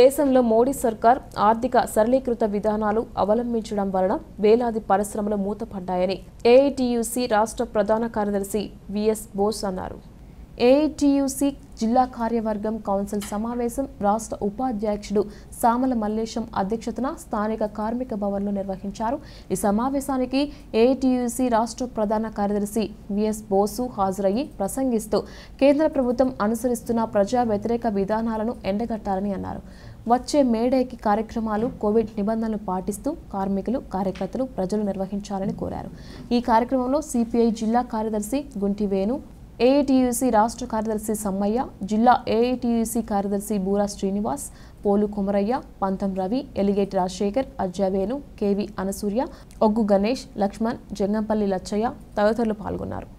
దేశంలో మోడీ సర్కార్ ఆర్థిక సరళీకృత విధానాలు అవలంబించడం వలన వేలాది పరిశ్రమలు మూతపడ్డాయని ఏఐటియుసి రాష్ట్ర ప్రధాన కార్యదర్శి విఎస్ బోస్ అన్నారు ఏటీయూసీ జిల్లా కార్యవర్గం కౌన్సిల్ సమావేశం రాష్ట్ర ఉపాధ్యక్షుడు సామల మల్లేశం అధ్యక్షతన స్థానిక కార్మిక భవన్లో నిర్వహించారు ఈ సమావేశానికి ఏటీయూసీ రాష్ట్ర ప్రధాన కార్యదర్శి విఎస్ బోసు హాజరయ్యి ప్రసంగిస్తూ కేంద్ర ప్రభుత్వం అనుసరిస్తున్న ప్రజా వ్యతిరేక విధానాలను ఎండగట్టాలని అన్నారు వచ్చే మేడేకి కార్యక్రమాలు కోవిడ్ నిబంధనలు పాటిస్తూ కార్మికులు కార్యకర్తలు ప్రజలు నిర్వహించాలని కోరారు ఈ కార్యక్రమంలో సిపిఐ జిల్లా కార్యదర్శి గుంటివేణు ఏఐటీయూసీ రాష్ట్ర కార్యదర్శి సమ్మయ్య జిల్లా ఏఐటీయూసీ కార్యదర్శి బూరా శ్రీనివాస్ పోలు కుమరయ్య పంతం రవి ఎలిగేటి రాజశేఖర్ అజ్జావేను కేవీ అనసూర్య ఒగ్గు గణేష్ లక్ష్మణ్ జంగంపల్లి లచ్చయ్య తదితరులు పాల్గొన్నారు